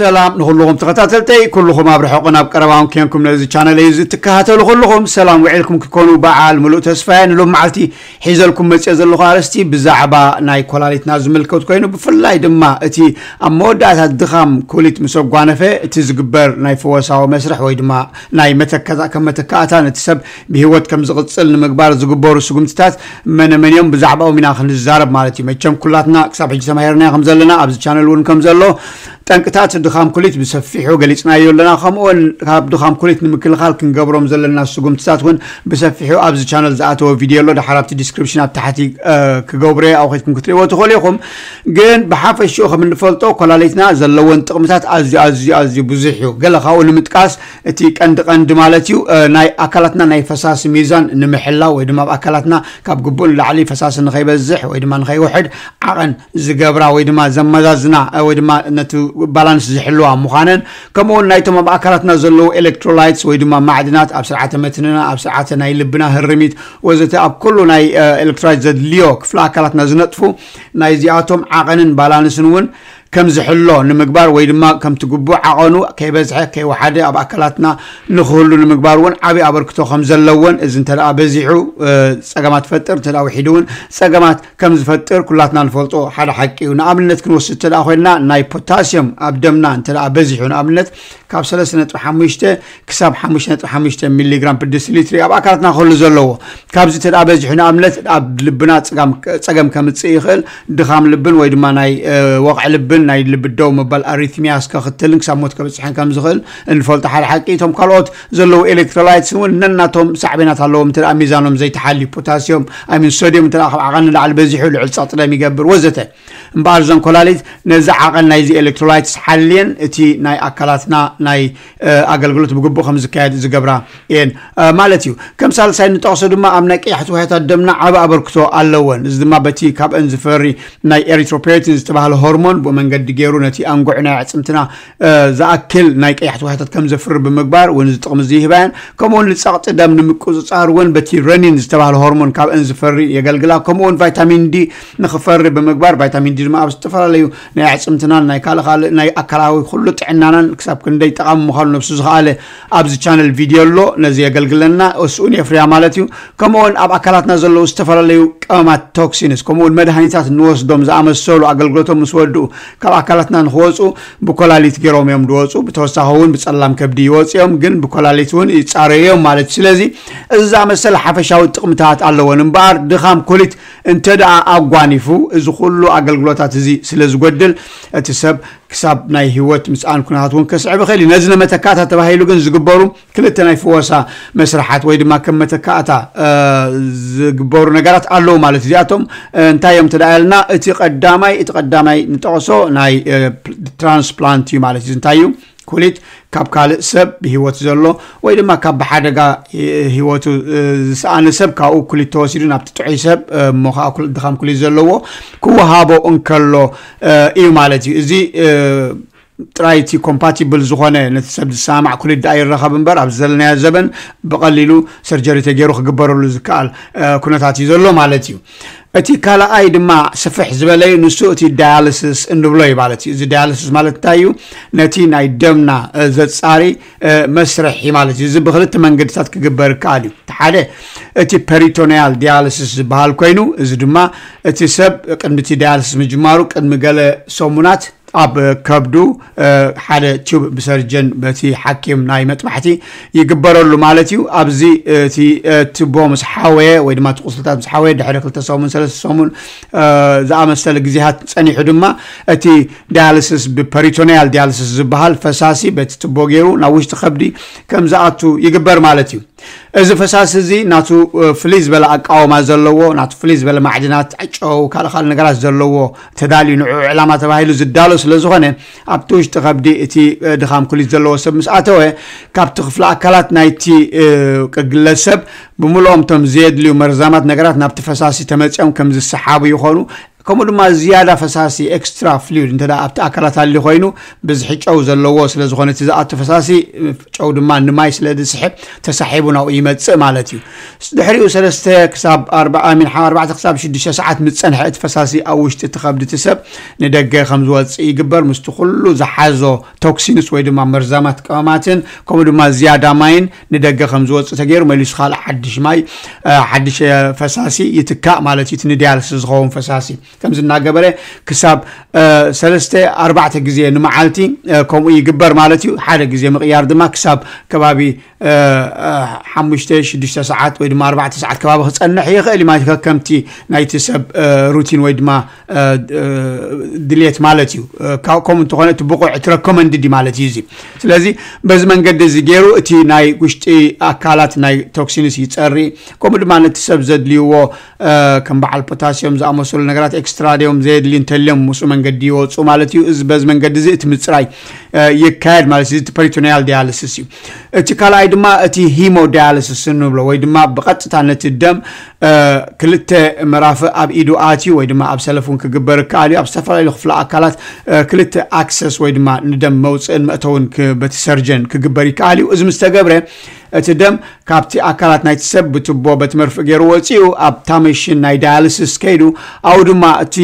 ሰላም ንኩልኹም ተኸታተልተይ ኩልኹም ኣብ ርሑቕን ኣብ ቀረባውን ኮንኩም ነዚ ቻነል እዩ ዝትከታተሉ ኩልኹም ሰላም ውዒልኩም ክኮኑ በዓል ምሉእ ተስፋየ ንሎም መዓልቲ ሒዘልኩም መፅኦ ዘለኹ ኣርእስቲ ብዛዕባ ናይ ኮላሊትና ዝምልከት ኮይኑ ብፍላይ ድማ እቲ ኣብ መወዳእታ ድኻም ኩሊት ምስ ኣጓነፈ እቲ ዝግበር ናይ ፈወሳዊ መስርሕ ወይ ድማ ናይ ከም መተካእታ ነቲ ሰብ ብሂወት ከም ዝቕፅል ንምግባር ዝግበሩ ስጉምትታት መነመን እዮም ብዛዕባኦም ኢና ክንዛረብ ማለት እዩ መቸም ኩላትና ክሳብ ሕጂ ተማሂርና ከም ዘለና ኣብዚ ቻነል እውን ከም ዘሎ ጠንቅታት ድኻም ኩሊት ብሰፊሑ ገሊፅናዮ ኣለና ከምኡውን ካብ ድኻም ኩሊት ንምክልኻል ክንገብሮም ዘለና ስጉምትታት እውን ብሰፊሑ ኣብዚ ቻነል ዝኣተወ ቪድዮ ኣሎ ድሓር ኣብቲ ዲስክሪፕሽን ኣብ ታሕቲ ክገብሮ ኣውኺትኩም ክትሪእዎ ትኽእሉ ኢኹም ግን ብሓፈሽኡ ከም ንፈልጦ ኮላሊትና ዘለዎን ጥቕምታት ኣዝዩ ኣዝዩ ኣዝዩ ብዙሕ እዩ ገለ ካብኡ ንምጥቃስ እቲ ቀንዲ ቀንዲ ማለት እዩ ናይ ኣካላትና ናይ ፈሳሲ ሚዛን ንምሕላው ወይ ድማ ኣብ ኣካላትና ካብ ግቡእ ንላዕሊ ፈሳሲ ንኸይበዝሕ ወይ ድማ ንኸይውሕድ ዓቐን ዝገብራ ወይ ድማ ዘመዛዝና ወይ ድማ ነቲ ባላንስ ዝሕልዋ ምዃነን ከምኡውን ናይቶም ኣብ ኣካላትና ዘለዉ ኤሌክትሮላይትስ ወይ ድማ ማዕድናት ኣብ ስርዓተ መትንና ኣብ ስርዓተ ናይ ልብና ህርሚት ወዘተ ኣብ ኩሉ ናይ ኤሌክትሮላይት ዘድልዮ ክፍለ ኣካላትና ዝነጥፉ ናይ እዚኣቶም ዓቐንን ባላንስን እውን كم زحلو نمقبار ويد ما كم تقبو عقونو كي بزح كي وحدة أبا أكلتنا نخلو نمقبار ون عبي أبركتو خمزل لون إذن تلا بزحو آه، سقامات فتر تلا وحدون سقامات كم زفتر كلاتنا نفلطو حدا حكي ونقابلنت كنوست تلا أخوينا ناي بوتاسيوم أبدمنا تلا بزحو نقابلنت كاب سلس نتو حموشتة كساب حموش نتو حموشتة ميلي غرام بر ديسيليتري أب أكارتنا خلو زلوه كاب زي تد أبز جحنا أملت أب لبنا تقام كامتس إيخل دخام لبن ويد ما ناي وقع لبن ناي لبدو مبال أريثمي أسكا خطلن كساب موت كابس حن كام زخل انفولت حال حقي توم كالوت زلو إلكترولايت سون ننا توم سعبنا تلو متر أميزانهم زي تحالي بوتاسيوم أمين سوديوم تلاخب أغاني لعل بزيحو لعل ساطنا ميقبر وزته እምበኣር እዞም ኮላሊት ነዚ ዓቐን ናይዚ ኤሌክትሮላይትስ ሓልየን እቲ ናይ ኣካላትና ናይ ኣገልግሎት ብግቡእ ከም ዝካየድ ዝገብራ እየን ማለት እዩ ከም ሳልሳይ ንጠቕሶ ድማ ኣብ ናይ ቀያሕቲ ውሕታት ደምና ዓብ ኣበርክቶ ኣለወን እዚ ድማ በቲ ካብአን ዝፈሪ ናይ ኤሪትሮፔሪቲን ዝተባሃለ ሆርሞን ብመንገዲ ገይሩ ነቲ ኣንጉዕ ናይ ኣዕፅምትና ዝኣክል ናይ ቀያሕቲ ውሕታት ከም ዘፍሪ ብምግባር እውን ዝጥቕሚ ዝይህባየን ከምኡውን ንፀቕጢ ደም ንምቁፅፃር እውን በቲ ረኒን ዝተባሃለ ሆርሞን ካብአን ዝፈሪ የገልግላ ከምኡውን ቫይታሚን ዲ ንክፈሪ ብምግባር ቫይታሚን ዲ ሕጂ ድማ ኣብ ዝተፈላለዩ ናይ ኣዕፅምትናን ናይ ካልእ ካልእ ናይ ኣካላዊ ኩሉ ጥዕናናን ክሳብ ክንደይ ጠቃሚ ምዃኑ ነብሱ ዝከኣለ ኣብዚ ቻነል ቪድዮ ኣሎ ነዚ የገልግለና እስኡን የፍርያ ማለት እዩ ከምኡውን ኣብ ኣካላትና ዘለዉ ዝተፈላለዩ ቀመማት ቶክሲንስ ከምኡውን መድሃኒታት ንወስዶም ዝኣመሰሉ ኣገልግሎቶም ምስ ወድኡ ካብ ኣካላትና ንክወፁ ብኮላሊት ገይሮም እዮም ድወፁ ብተወሳኺ እውን ብፀላም ከብዲ ይወፅኦም ግን ብኮላሊት እውን ይፃረዮም ማለት እዩ ስለዚ እዚ ዝኣመሰለ ሓፈሻዊ ጥቕምታት ኣለዎን እምበኣር ድኻም ኮሊት እንተ ደኣ ኣጓኒፉ እዚ ኩሉ ኣገልግሎት ክእሎታት እዚ ስለ ዝጎድል እቲ ሰብ ክሳብ ናይ ሂወት ምስኣን ኩነታት እውን ከስዕብ ይኽእል እዩ ነዚ ንመተካእታ ተባሂሉ ግን ዝግበሩ ክልተ ናይ ፍወሳ መስራሓት ወይ ድማ ከም መተካእታ ዝግበሩ ነገራት ኣለዉ ማለት እዚኣቶም እንታይ እዮም ተዳየልና እቲ ቀዳማይ እቲ ቀዳማይ ንጠቐሶ ናይ ትራንስፕላንት እዩ ማለት እዩ እንታይ እዩ ኩሊት ካብ ካልእ ሰብ ብሂወት ዘሎ ወይ ድማ ካብ ብሓደጋ ሂወቱ ዝሰኣነ ሰብ ካብኡ ኩሊት ተወሲዱ ናብቲ ጥዑይ ሰብ እሞ ከዓ ድኻም ኩሊት ዘለዎ ክወሃቦ እንከሎ እዩ ማለት እዩ እዚ ጥራይ እቲ ኮምፓቲብል ዝኾነ ነቲ ሰብ ዝሰማዕ ኩሉ ዳ ይረኸብ እምበር ኣብ ዘለናዮ ዘበን ብቐሊሉ ሰርጀሪ ተገይሩ ክግበረሉ ዝከኣል ኩነታት እዩ ዘሎ ማለት እዩ እቲ ካልኣይ ድማ ስፍሕ ዝበለዩ ንሱ እቲ ዳያልስስ እንብሎ እዩ ማለት እዩ እዚ ዳያልስስ ማለት እንታይ እዩ ነቲ ናይ ደምና ዘፃሪ መስርሒ ማለት እዩ እዚ ብክልተ መንገድታት ክግበር ይከኣል እዩ እቲ ሓደ እቲ ፐሪቶንያል ዳያልስስ ዝበሃል ኮይኑ እዚ ድማ እቲ ሰብ ቅድሚ እቲ ዳያልስስ ምጅማሩ ቅድሚ ገለ ሰሙናት ኣብ ከብዱ ሓደ ቱብ ብሰርጀን በቲ ሓኪም ናይ መጥባሕቲ ይግበረሉ ማለት እዩ ኣብዚ እቲ ትቦ ምስ ሓወየ ወይ ድማ እቲ ቁስልታት ምስ ሓወየ ድሕሪ ክልተ ሰሙን ሰለስተ ሰሙን ዝኣመሰለ ግዜሃት ፀኒሑ ድማ እቲ ዲያልስስ ብፐሪቶኒያል ዲያልስስ ዝበሃል ፈሳሲ በቲ ትቦ ገይሩ ናብ ውሽጢ ከብዲ ከም ዝኣቱ ይግበር ማለት እዩ እዚ ፈሳሲ እዚ ናቱ ፍልይ ዝበለ ኣቃወማ ዘለዎ ናቱ ፍልይ ዝበለ ማዕድናት ጨው ካልእ ካልእ ነገራት ዘለዎ ተዳልዩ ንዕኡ ዕላማ ተባሂሉ ዝዳሎ ስለዝኾነ ኣብቲ ውሽጢ ከብዲ እቲ ድኻም ኩሊት ዘለዎ ሰብ ምስ ኣተወ ካብቲ ክፍሊ ኣካላት ናይቲ ቅግለ ሰብ ብምልኦም እቶም ዘየድልዩ መርዛማት ነገራት ናብቲ ፈሳሲ ተመፂኦም ከም ዝሰሓቡ ይኾኑ ከምኡ ድማ ዝያዳ ፈሳሲ ኤክስትራ ፍሉድ እንተ ኣብቲ ኣካላት ሃሊ ኮይኑ ብዝሒ ጨው ዘለዎ ስለ ዝኾነ እቲ ዝኣቱ ፈሳሲ ጨው ድማ ንማይ ስለ ዝስሕብ ተሳሒቡ ናብኡ ይመፅእ ማለት እዩ ድሕሪኡ ሰለስተ ክሳብ ኣርባዕተ ክሳብ ሽዱሽተ ሰዓት ምፀንሐ እቲ ፈሳሲ ኣብ ውሽጢ እቲ ከብዲ እቲ ሰብ ንደገ ከም ዝወፅእ ይግበር ምስቲ ኩሉ ዝሓዞ ቶክሲንስ ወይ ድማ መርዛማት ቅመማትን ከምኡ ድማ ዝያዳ ማይን ንደገ ከም ዝወፅእ ተገይሩ መሊሱ ካልእ ሓድሽ ማይ ሓድሽ ፈሳሲ ይትካእ ማለት እዩ እቲ ንዲያልስ ዝኸውን ፈሳሲ ከም ዝናገበረ ክሳብ ሰለስተ ኣርባዕተ ግዜ ንመዓልቲ ከምኡ ይግበር ማለት እዩ ሓደ ግዜ ምቕያር ድማ ክሳብ ከባቢ اه، اه، حمشتي شدشت ساعات ويد ما اربع ساعات كباب خص انا حي خلي ما كمتي نايت سب اه، روتين ويد ما دليت مالتيو كوم انت خونه تبقوا اتركومند دي مالتي زي لذلك بز من قد زي غيرو تي ناي غشتي اكالات ناي توكسينس يصري كوم دي مالت سب زد ليو كم بعال بوتاسيوم زي امسول نغرات اكسترا ديوم زيد لي انتلم مسو من قد يو صو مالتيو بز من قد زي تمصراي يكاد مالتي تبريتونيال دياليسيس تي ድማ እቲ ሂሞዳያልስስ ንብሎ ወይ ድማ ብቐጥታ ነቲ ደም ክልተ ምዕራፍ ኣብ ኢዱ ኣትዩ ወይ ድማ ኣብ ሰለፍ እውን ክግበር ከኣል እዩ ኣብ ዝተፈላለዩ ክፍለ ኣካላት ክልተ ኣክሰስ ወይ ድማ ንደም መውፅእን መእተውን በቲ ሰርጀን ክግበር ይከኣል እዩ እዚ ምስ ተገብረ እቲ ደም ካብቲ ኣካላት ናይቲ ሰብ ብትቦ በቲ መርፍእ ገይሩ ወፂኡ ኣብታ መሽን ናይ ዳያልስስ ከይዱ ኣብኡ ድማ እቲ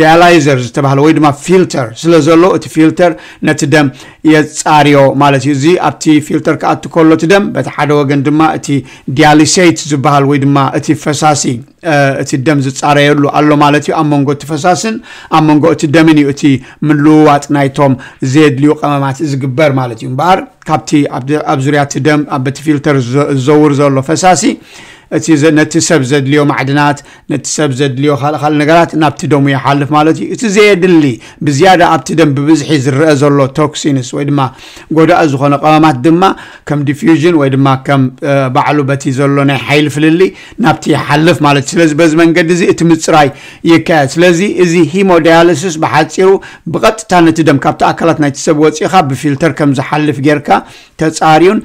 ዳያላይዘር ዝተባሃለ ወይ ድማ ፊልተር ስለ ዘሎ እቲ ፊልተር ነቲ ደም የፃርዮ ማለት እዩ እዚ ኣብቲ ፊልተር ክኣቱ ከሎ እቲ ደም በቲ ሓደ ወገን ድማ እቲ ዲያሊሴይት ዝበሃል ወይ ድማ እቲ ፈሳሲ እቲ ደም ዝፃረየሉ ኣሎ ማለት እዩ ኣብ መንጎ እቲ ፈሳስን ኣብ መንጎ እቲ ደምን እዩ እቲ ምልውዋጥ ናይቶም ዘየድልዩ ቀመማት ዝግበር ማለት እዩ እምበኣር ካብቲ ኣብ ዙርያ እቲ ደም ኣብ በቲ ፊልተር ዝዘውር ዘሎ ፈሳሲ እቲ ነቲ ሰብ ዘድልዮ ማዕድናት ነቲ ሰብ ዘድልዮ ካልእ ካልእ ነገራት ናብቲ ደሙ ይሓልፍ ማለት እዩ እቲ ዘየድሊ ብዝያዳ ኣብቲ ደም ብብዝሒ ዝረአ ዘሎ ቶክሲንስ ወይ ድማ ጎዳእ ዝኾነ ቀመማት ድማ ከም ዲፊዥን ወይ ድማ ከም ባዕሉ በቲ ዘሎ ናይ ሓይሊ ፍልሊ ናብቲ ይሓልፍ ማለት እዩ ስለዚ በዚ መንገዲ እዚ እቲ ምፅራይ ይካየድ ስለዚ እዚ ሂሞዳያልሲስ ብሓፂሩ ብቐጥታ ነቲ ደም ካብቲ ኣካላት ናይቲ ሰብ ወፂኢኻ ብፊልተር ከም ዝሓልፍ ጌርካ تصاريون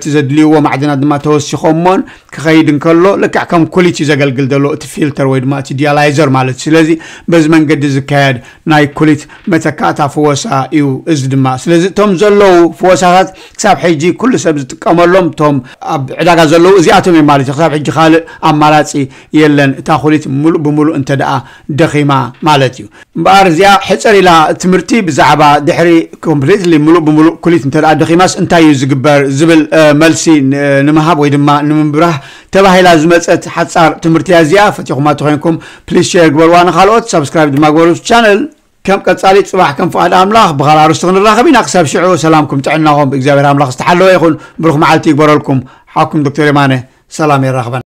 تزدليو معدن دما توسخمون كخيد نكلو لك كم كوليتي زغل غلدلو ات فيلتر ويد ما تي ديالايزر مالت سلازي بز منغد زكاد ناي كوليت متكاتا فوسا يو از دما سلازي توم زلو فوسات كساب حيجي كل سبز تقملوم توم اب عداغا زلو ازياتو مي مالت كساب حيجي خال امراصي يلن تا كوليت ملو انت دا دخيما مالتيو بار زيا حصر الى تمرتي بزعبا دحري كومبليتلي ملو بملو كوليت انت دا دخيماس انت يو ዝግበር ዝብል መልሲ ንምሃብ ወይ ድማ ንምምብራህ ተባሂላ ዝመፀት ሓፃር ትምህርቲ እያ እዚኣ ፈቲኹማ ተኮንኩም شير ሸር وانا ንካልኦት سبسكرايب ድማ ግበሩ ቻነል كم قصالي صباح كم فؤاد املاخ بغال عرستغن الراخبين اقسب شعو سلامكم تعنا هم املاخ استحلوا يخون بروخ معلتي يقبروا لكم حاكم دكتور يمانه سلام يا